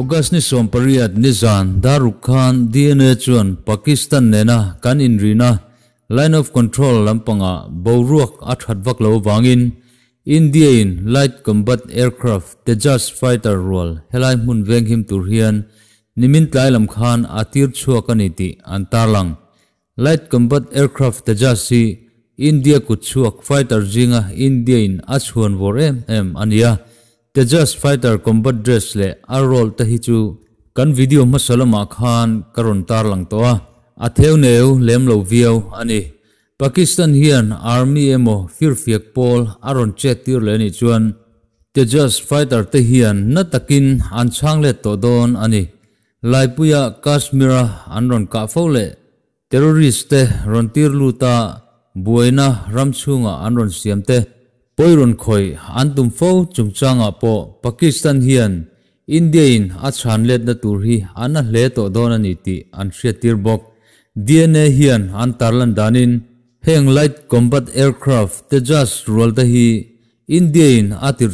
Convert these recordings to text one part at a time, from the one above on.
o g a s n i s o m p a r i a t Nizan Daruk h a n DNA c h u n Pakistan Nena Kan Inrina Line of Control Lampanga b o r u a k a t h a d Vaklo Wangin India in light combat aircraft Tejas fighter role helai mun veng him tur hian nimin tlai lam khan atir chhuakani ti antarlang light combat aircraft Tejas si India kutsuak fighter zinga India in achuan vor em em ania Tejas fighter combat dress le arol ta hi chu kan video masalama khan karon tar lang to a atheu neu lem lo vio ani Pakistan hian army emo firfiak pol aron che tir le ni chuan Tejas fighter te hian na takin an chang le to don ani Laipuya Kashmira an ron ka fo le terrorist terroriste ron tir luta buena ramchunga anron siamte poiron khoi antum fo chungchanga po हियन hian india in achan let na tur hi ana le to dona ni ti an sia tir bok dna hian an tarlan danin heng light combat aircraft te just rol da hi india in atir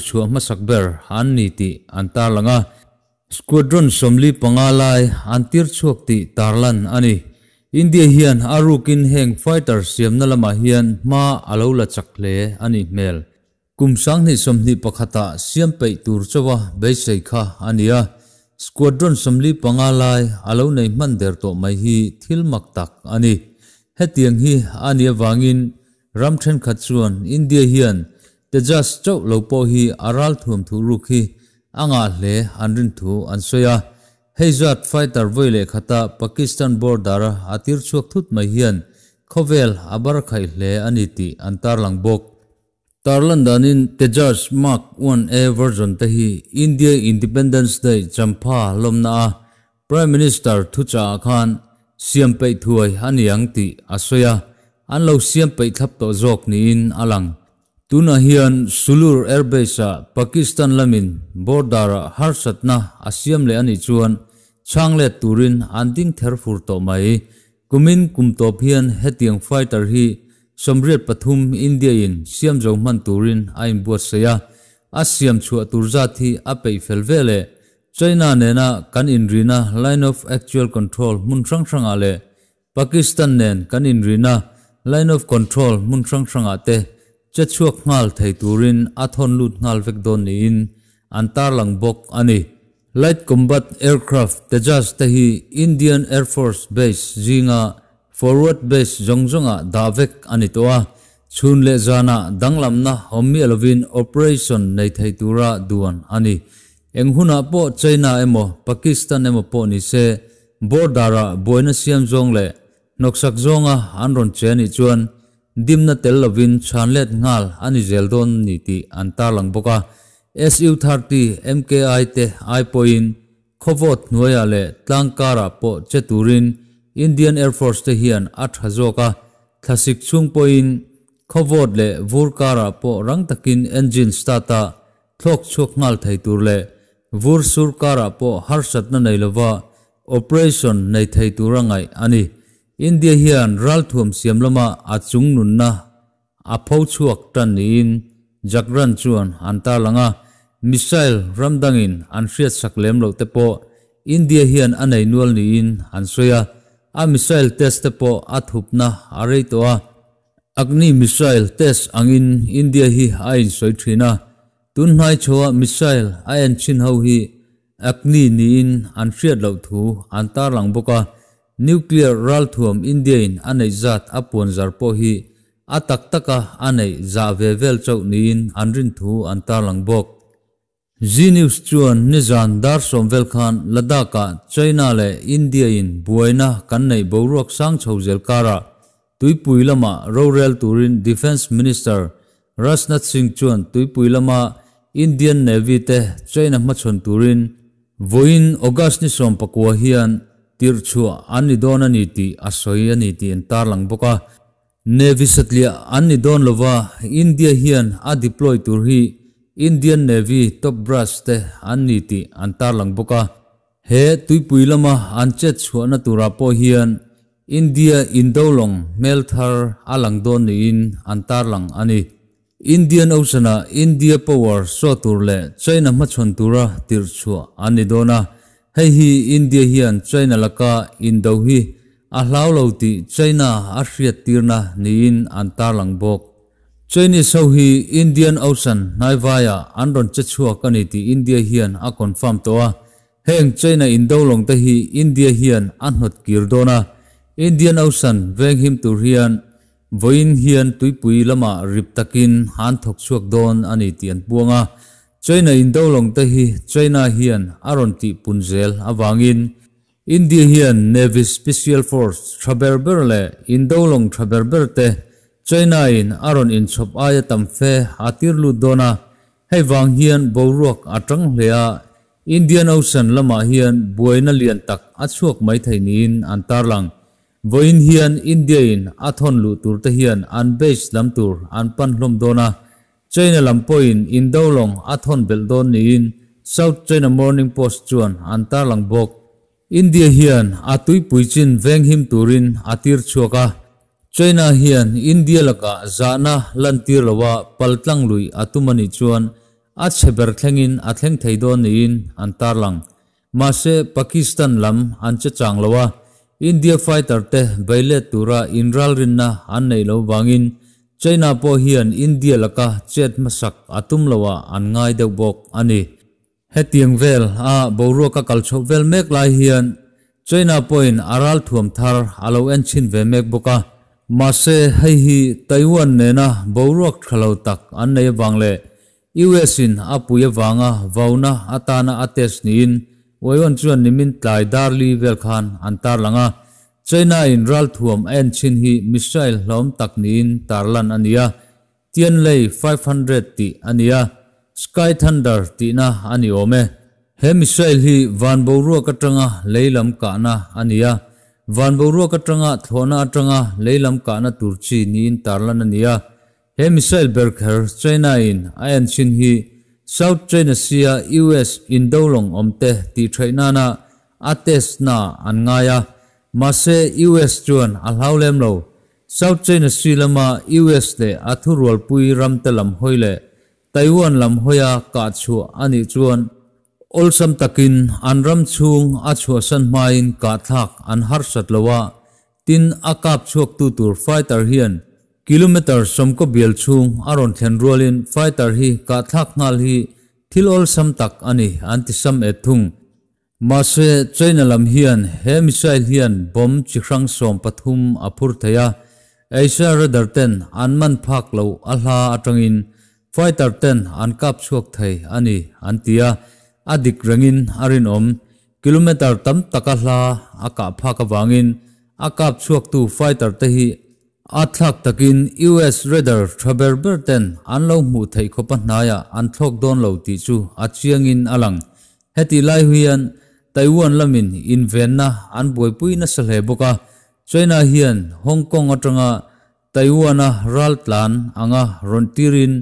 India hian arukin heng fighter siam Nalama lama hian ma alo la chakle ani mel. Kum sang ni som ni siam pei tur chawa bai sai Squadron som li pangalai alo nei man der to mai hi thil tak ani. Hetiang hi Ania ya wangin ram chen khachuan India hian Tejas just chau hi aral thum thu ruk anga le anrin thu ansoya. heizat fighter voile kata pakistan border atir chuak thut mai khovel abar khai hle aniti antar langbok. bok tarlan danin tejas mark 1a version te india independence day champa lomna prime minister thucha khan siam pei thuai aniang ti asoya anlo lo siam pei thap to jok ni in alang tuna hian sulur airbase pakistan lamin border harsatna asiam le ani chuan Sanglet turin anding therfur to mai kumin kumtop hian hetiang fighter hi somriat pathum India in siam jong man turin ain buat seya a siam chua turza thi a pei fel vele China nena kan rina line of actual control mun sang sang ale Pakistan nen kan rina line of control mun sang sang ate cha chuak ngal thai turin a thon lut ngal vek don ni in antar lang bok ani Light Combat Aircraft Tejas Tahi Indian Air Force Base Zinga Forward Base Zongjunga Davek Anitoa Chun Le Zana Danglamna Homi Alvin Operation Naithaitura Duan Ani Enghuna Po China Emo Pakistan Emo Po Ni Se Bordara Buena Siam Zong Le Noksak Zonga Anron Cheni Chuan Dimna Tel Lavin Chanlet Ngal Ani Zeldon Niti Antar Langboka Boka SU-30 MKI te Ipoin khovot noya le tlangkara po cheturin Indian Air Force te hian at hazoka thasik chung poin khovot le vurkara po rang takin engine stata thlok chuk ngal thai tur le vur sur kara po harsat na nei lova operation nei thai turangai ani India hian ral thum siam lama achung nun na apho chuak tan in jakran chuan an ta langa missile ramdangin an hriat sak lem lo te pawh India hian an ei nual niin an soya a missile test te pawh a thupna to a Agni missile test angin India hi a in soi thina tun hnai chowa missile a en chin ho hi Agni ni in an hriat lo thu an ta lang boka nuclear ral thuam India in an ei zat a puan zar pawh hi a tak taka anei za ve vel chau niin an rin thu an ta lang bok zi news chuan ni zan dar som vel khan ladaka china le india in buaina kan nei boruak sang chho zel kara tuipui lama rural turin defense minister Rasnat singh chuan pui lama indian navy te china ma chhon turin voin august ni som pakua hian tir chua ani don ani ti asoi ani ti an tar lang boka Navy satlia ani don lova India hian a deploy tur hi Indian Navy top brass te ani ti antar lang boka he tui puilama anchet chhuana tura po hian India Indolong Melthar alang don in antar lang ani Indian Ocean India Power so turle China ma chon tura tir chhu ani dona hei hi India hian China laka Indo a hlau lo ti China a hriat tirna niin an tar lang bok Chinese sau hi Indian Ocean nai vaya an ron che chua ka ni ti India hian a confirm to a heng China in do long Te hi India hian an hot kir dona Indian Ocean veng him tur hian voin hian tuipui lama rip takin han thok chuak don ani tian buanga China in do long Te hi China hian aron ti punzel awangin India Navy Special Force traber ber le Indolong traber ber te China in aron in chop aya fe hatir lu dona hei vang hien bầu ruộc atang lea Indian Ocean lama hien buai na lian tak achuak mai thay nin an tar lang voin hiền India in athon lu tur te hien an base lam tur an pan hlom dona China lam poin Indolong athon bel don ni in South China Morning Post chuan an lang bok India hiền pui puichin veng him turin atir chuaka China hiền India laka zana dạ lantir lawa paltlang lui mani chuan at seber thlengin athleng theidon in ma se Pakistan lam an chang changlawa India fighter te baile tura inral rinna an nei lo bangin, China po hiền India laka chet masak atum lawa an ngai deuh bok ani Hết tiếng vel a boru ka kal chho vel mek lai hian china point aral thuam thar alo en chin ve mek boka ma se hei hi taiwan ne na boruak thalo tak an nei wang le us in apuya wanga vauna atana ates niin wayon chuan nimin tlai darli vel khan antar langa china in ral thuam en chin hi missile hlom tak niin tarlan ania tian lei 500 ti ania Sky Thunder ti na ani ome. He Israel hi van borua katranga leilam kana ania. Van borua katranga thona atranga leilam kana turchi ni tarlan ania. He Israel berker China in ayan chin hi South China Sea US in dolong omte ti China na ates na angaya. Mase US chuan alhaulem lo. South China Sea lama US le athurual pui ramtelam hoile. Taiwan lam hoya ka chu ani chuan olsam takin anram chung a chua san main ka thak an har sat lawa tin akap chuak tu tur fighter hian kilometer som ko bial chung aron thlen rolin fighter hi ka thak ngal hi thil ol sam tak ani anti sam e thung ma se china lam hian he missile hian bom chikhrang som pathum apur thaya asia radar ten anman phak lo a atangin fighter ten an kap chuak thei ani an tia adik rengin arin om kilometer tam taka hla aka phaka wangin akap chuak tu fighter te hi athak takin US Raider Traber Burton an lo mu thei khopa naya an thok don lo ti chu achiangin alang heti lai huian Taiwan lamin in venna an boipui na salhe boka China hian Hong Kong atanga Taiwan a ral tlan anga rontirin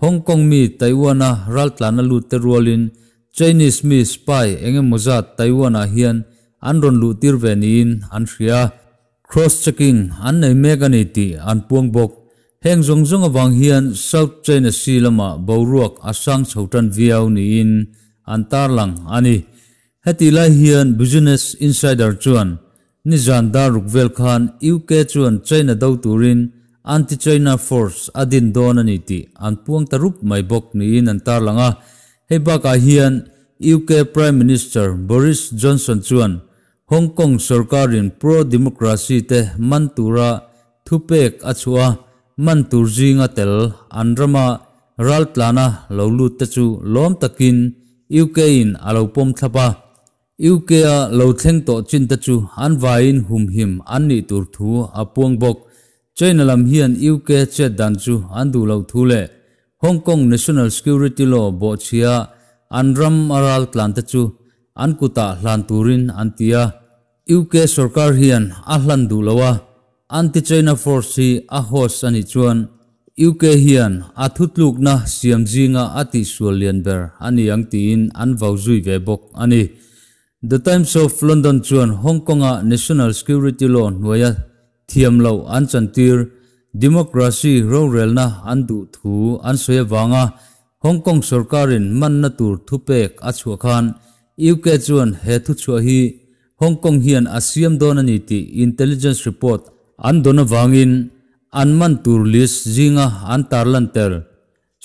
Hong Kong mi Taiwana raltlana lu te ruolin, Chinese mi spy enge moza Taiwana hien anron lu tirve niin an shia, cross-checking anne meganiti an puangbok, heng zong zong avang hien South China Sea lama bauruak asang sautan viau niin an tarlang ani, heti lai hien business insider chuan, ni zan daruk velkhan UK chuan China dauturin, anti-China force adin don ani ti an puang tarup mai bok ni in an tar langa heba UK Prime Minister Boris Johnson chuan Hong Kong sarkarin pro democracy te mantura thupek achua mantur jinga tel anrama raltlana lolu te chu lom takin UK in alo pom thapa UK a lo thleng to chin te chu an vain hum him an ni tur thu apuang bok China lam hian UK chet dan chu an du lo thu le Hong Kong National Security Law bo chia ram aral tlan ta chu an kuta hlan turin an tia UK sarkar hian a hlan du lowa anti China force hi a host ani chuan UK hian a thutluk na siam a ti ati lien ber ani ang tiin an vau duy ve bok ani The Times of London chuan Hong kong a National Security Law nuaya thiam lo an chan tir democracy ro rel na an du thu an soya wanga hong kong sarkarin man na tur thu pek achua khan uk chuan he thu chua hi hong kong hian asiam don ani ti intelligence report an dona wangin an man tur list jinga an tarlan ter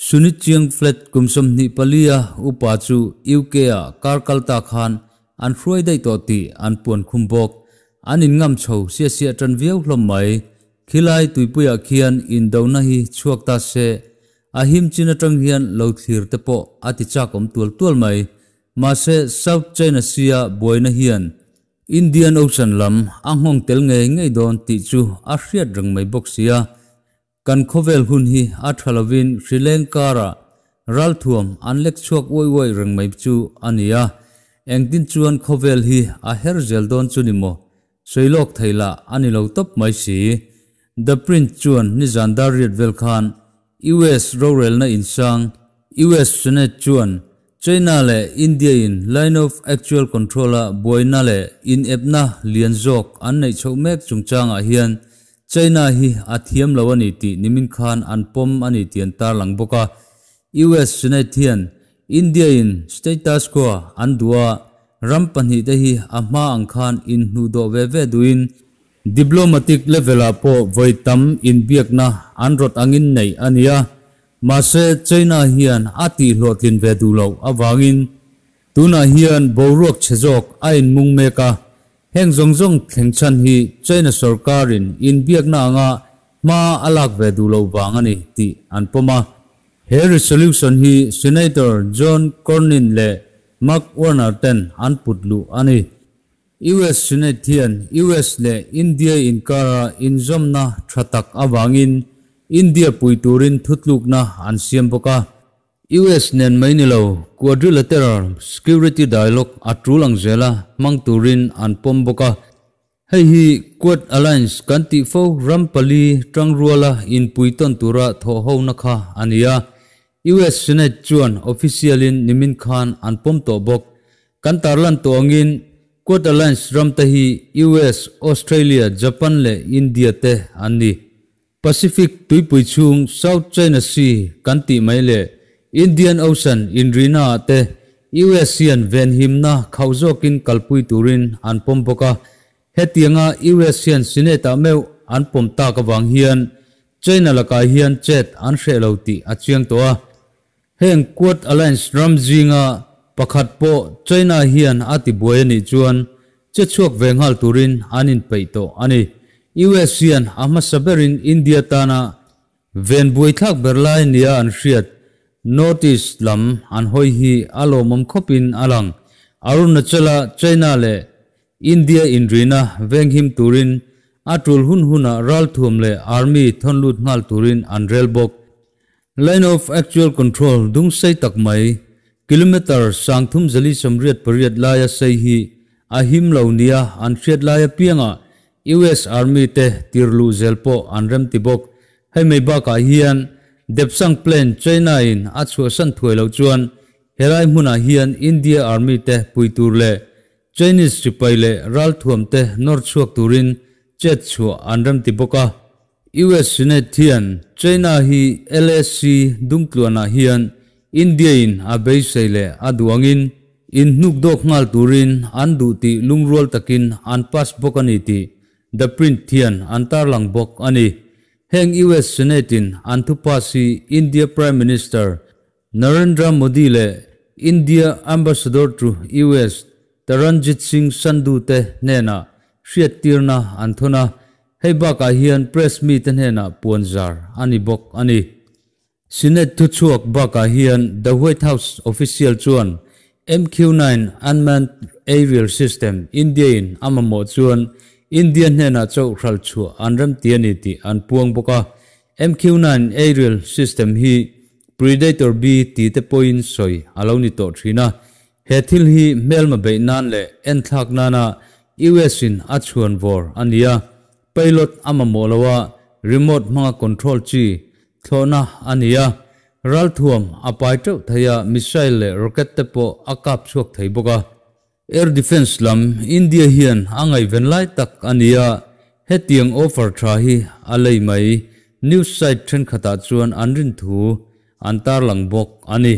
सुनित चियंग फ्लेट कुमसम नि पलिया उपाचु यूके आ कारकलता खान अनफ्रोय दै तोति अनपुन खुंबोक an in ngam chho sia sia tran viau hlom mai khilai tuipuya khian in do na hi chuak ta se a him china tang hian lo thlir te po ati chakom tual tual mai ma se south china sia boina hian indian ocean lam anghong tel nge ngei don ti chu a hriat rang mai bok sia kan khovel hun hi a thalovin sri lanka ra ral thuam an lek chuak oi oi rang mai chu ania engtin chuan khovel hi a herzel don chu ni mo Sri lok thầy là anh lâu tấp mấy sĩ. The print chuan ni zan da riết vel khan. US rô rel na in sang. US sene chuan. China le India in line of actual controller boy na le in ép na lian dọc anh này châu mek chung chang a hian China hi a thiam lo ani ti nimin khan an pom ani tian tar lang boka US senate thian India in status quo an dua ram panhi te hi ama angkhan in nu do ve ve duin diplomatic level a po voitam in biakna anrot angin nei ania mase china hian ati hlotlin ve du lo awangin tuna hian borok chejok ain mung meka heng zong zong thengchan hi china sarkarin in na anga ma alak ve du lo bangani ti anpoma he resolution hi senator john cornyn le mark warner ten an putlu ani US Sunetian US le India in kara in zomna thatak awangin India puiturin thutlukna an siam boka US nen mainilo quadrilateral security dialogue atrulang zela mangturin an pomboka hei hi quad alliance kanti fo rampali trangruala in puiton tura tho ho nakha ania US Senate chuan official in Nimin Khan an pom to bok kan tarlan to angin quad alliance ram ta US Australia Japan le India te ani Pacific tuipui chung South China Sea kan mai le Indian Ocean in Rina te USian ven him na kin kalpui turin an pom boka hetianga USian sineta meu an pom ta ka wang hian China la ka hian chet an hre lo ti achiang to a heng kuat alliance ram zinga pakhat po china hian ati boi ni chuan che chuak venghal turin anin peito ani US hian ama saberin India tana ven bui thak berlai nia an hriat notice lam an hoi hi alo mom khopin alang arunachala china le India indrina venghim turin atul hun huna ral thum le army thonlut ngal turin an relbok Line of actual control dung sei tak mai kilometer sang thum jali samriat pariat laya sei hi ahim lo nia an thiat laya pianga US Army te tirlu zelpo anrem tibok hai mai ba ka hian depsang plane China in achu san thuai lo chuan herai muna hian India Army te puitur le Chinese sipai le ral thuam te nor chuak turin chet chu anrem tiboka US Senatean China hi LSC dungtluana hian India in seile aduangin in nuk dok ngal turin andu ti lungrol takin an pas bokani ti the print thian antarlang lang bok ani heng US Senate-in pasi India Prime Minister Narendra Modi le India Ambassador to US Taranjit Singh Sandhu te nena shiat tirna anthona hei bak a hian press meeting hen a puan zar ani bok ani sinet tu chuak bak a hian the white house official chuan mq9 unmanned aerial system indian amamo chuan indian hen a chau khral chu anram tiani ti an puang boka mq9 aerial system hi predator b ti te point soi aloni to thina he thil hi melma be nan le en thak nana us in achuan vor ania an pilot ama mo lawa remote manga control chi thona ania ral thuam apai teu thaya missile le rocket te po akap chok thei boka air defense lam india hian angai venlai tak ania hetiang offer tha hi alei mai news site then khata chuan anrin thu antar langbok ani